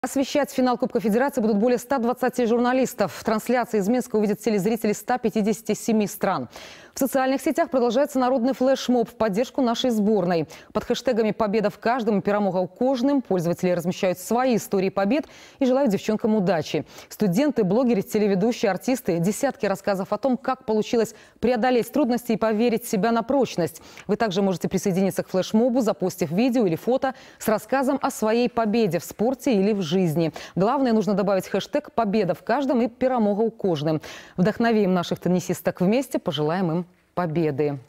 Освещать финал Кубка Федерации будут более 120 журналистов. Трансляции из Минска увидят телезрители 157 стран. В социальных сетях продолжается народный флешмоб в поддержку нашей сборной. Под хэштегами «Победа в каждом» и «Перемога у кожным» пользователи размещают свои истории побед и желают девчонкам удачи. Студенты, блогеры, телеведущие, артисты – десятки рассказов о том, как получилось преодолеть трудности и поверить в себя на прочность. Вы также можете присоединиться к флешмобу, запустив видео или фото с рассказом о своей победе в спорте или в жизни жизни. Главное, нужно добавить хэштег «Победа в каждом» и «Перемога у кожным». Вдохновим наших теннисисток вместе, пожелаем им победы.